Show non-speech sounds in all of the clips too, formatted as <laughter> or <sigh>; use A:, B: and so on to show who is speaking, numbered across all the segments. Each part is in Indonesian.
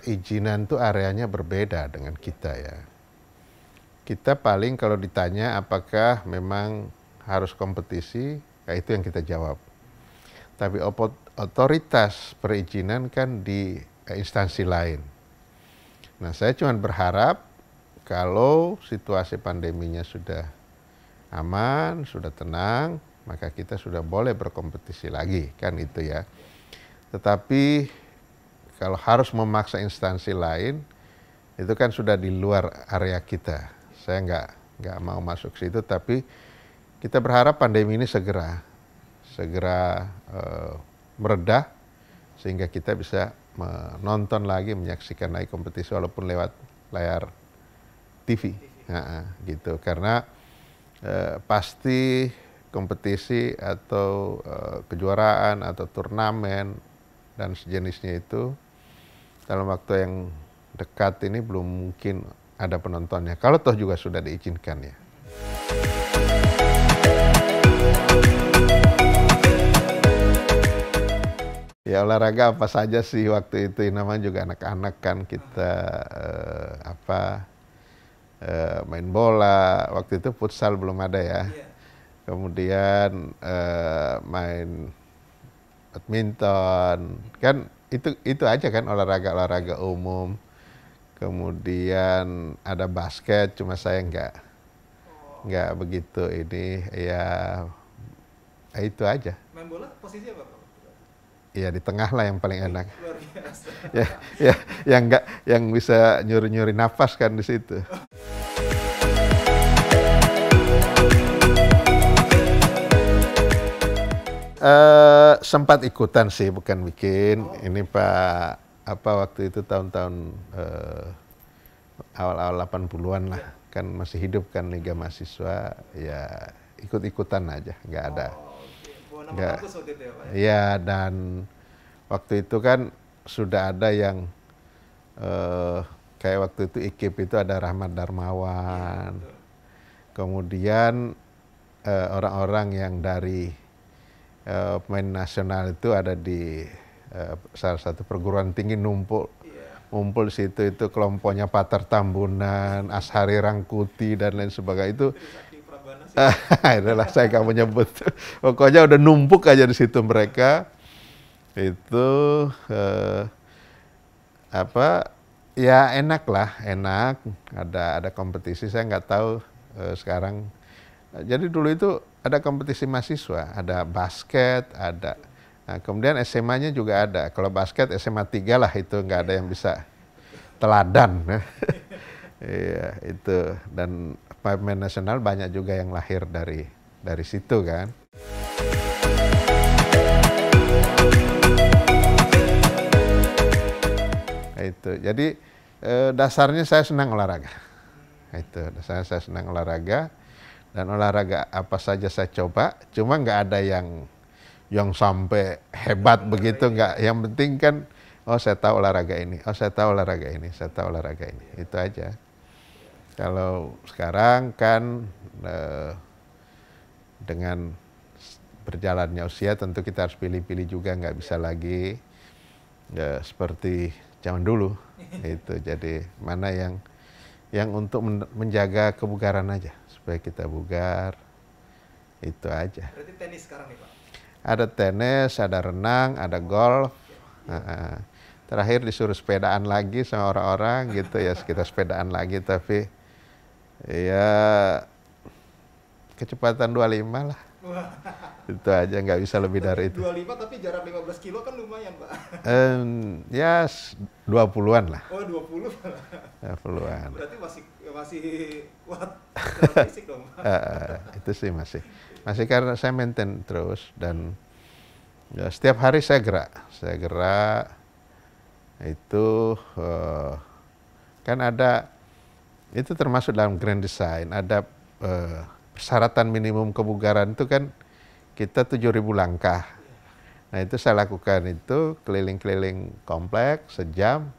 A: perizinan itu areanya berbeda dengan kita ya. Kita paling kalau ditanya apakah memang harus kompetisi, ya itu yang kita jawab. Tapi otoritas perizinan kan di eh, instansi lain. Nah saya cuma berharap kalau situasi pandeminya sudah aman, sudah tenang, maka kita sudah boleh berkompetisi lagi, kan itu ya. Tetapi kalau harus memaksa instansi lain, itu kan sudah di luar area kita. Saya nggak nggak mau masuk situ, tapi kita berharap pandemi ini segera segera uh, meredah sehingga kita bisa menonton lagi, menyaksikan lagi kompetisi walaupun lewat layar TV, nah, gitu. Karena eh, pasti kompetisi atau eh, kejuaraan atau turnamen dan sejenisnya itu dalam waktu yang dekat ini belum mungkin ada penontonnya. Kalau toh juga sudah diizinkan ya. Ya olahraga apa saja sih waktu itu namanya juga anak-anak kan kita eh, apa eh, main bola waktu itu futsal belum ada ya. Iya. Kemudian eh, main badminton kan itu itu aja kan olahraga olahraga umum kemudian ada basket cuma saya nggak nggak begitu ini ya, ya itu aja main bola posisi apa Iya di tengah lah yang paling enak. Luar biasa. ya, ya, yang nggak, yang bisa nyuri-nyuri nafas kan di situ. <laughs> uh, sempat ikutan sih, bukan bikin. Oh. Ini Pak apa waktu itu tahun-tahun uh, awal-awal 80-an lah, kan masih hidup kan Liga Mahasiswa, ya ikut-ikutan aja, nggak ada. Oh, okay. nggak. Ya, ya iya, dan waktu itu kan sudah ada yang uh, kayak waktu itu IKIP itu ada Rahmat Darmawan. yeah, iya, Kemudian orang-orang uh, orang -orang yang dari uh, pemain nasional itu ada di uh, salah satu perguruan tinggi numpuk ngumpul iya. di situ itu kelompoknya Pater Tambunan, Ashari Rangkuti dan lain sebagainya itu adalah <laughs> saya nggak menyebut pokoknya udah numpuk aja di situ mereka itu eh, apa ya enak lah enak ada ada kompetisi saya nggak tahu eh, sekarang jadi dulu itu ada kompetisi mahasiswa, ada basket, ada nah, kemudian SMA-nya juga ada. Kalau basket SMA 3 lah itu nggak ada yang bisa teladan. Ya. <laughs> Iya, itu dan pemain nasional banyak juga yang lahir dari dari situ kan. Nah, itu. Jadi eh, dasarnya saya senang olahraga. Nah, itu, dasarnya saya senang olahraga dan olahraga apa saja saya coba cuma nggak ada yang yang sampai hebat Benar, begitu nggak yang penting kan oh saya tahu olahraga ini oh saya tahu olahraga ini saya tahu olahraga ini itu aja kalau sekarang kan eh, dengan berjalannya usia tentu kita harus pilih-pilih juga nggak bisa lagi ya, seperti zaman dulu <laughs> itu jadi mana yang yang untuk menjaga kebugaran aja supaya kita bugar. Itu aja. Berarti tenis sekarang nih Pak? Ada tenis, ada renang, ada golf. Okay. Uh, terakhir disuruh sepedaan lagi sama orang-orang gitu ya kita sepedaan lagi tapi ya kecepatan 25 lah. itu aja nggak bisa lebih dari itu. 25 tapi jarak 15 kilo kan lumayan, Pak. Um, ya 20-an lah. Oh, 20 20-an. Berarti masih masih kuat <laughs> fisik dong. <laughs> Eh, eh, itu sih masih. Masih karena saya maintain terus dan ya, setiap hari saya gerak. Saya gerak itu uh, kan ada itu termasuk dalam grand design ada uh, persyaratan minimum kebugaran itu kan kita 7000 langkah. Nah, itu saya lakukan itu keliling-keliling kompleks sejam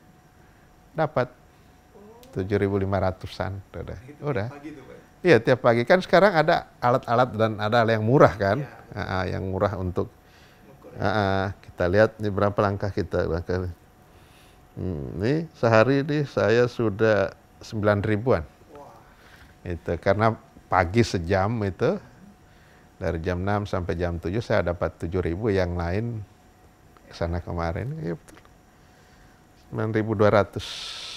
A: dapat 7.500-an. Udah. Itu udah. Ya? Iya, tiap pagi kan sekarang ada alat-alat dan ada yang murah kan? Ya. Uh, uh, yang murah untuk uh, uh, kita lihat ini berapa langkah kita langkah. Hmm, ini sehari ini saya sudah 9 ribuan. Wow. Itu karena pagi sejam itu dari jam 6 sampai jam 7 saya dapat 7 ribu yang lain ke sana kemarin. Ya betul. 9.200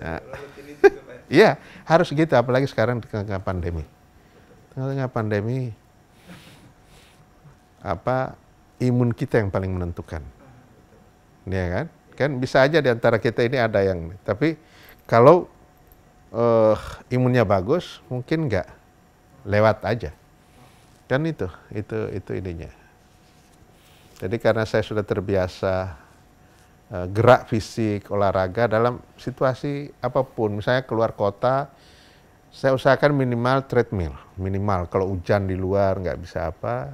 A: Ya. <laughs> Iya, harus gitu apalagi sekarang di tengah pandemi. Tengah-tengah pandemi apa imun kita yang paling menentukan. Iya kan? Kan bisa aja di antara kita ini ada yang tapi kalau uh, imunnya bagus mungkin nggak lewat aja. Kan itu, itu itu ininya. Jadi karena saya sudah terbiasa Eh, gerak fisik, olahraga dalam situasi apapun. Misalnya keluar kota, saya usahakan minimal treadmill, minimal. Kalau hujan di luar nggak bisa apa,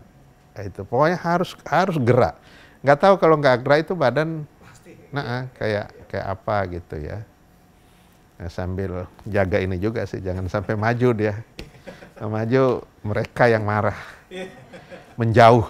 A: eh, itu pokoknya harus harus gerak. Nggak tahu kalau nggak gerak itu badan, nah eh, kayak kayak apa gitu ya. Nah, sambil jaga ini juga sih, jangan sampai maju dia. Maju mereka yang marah, menjauh.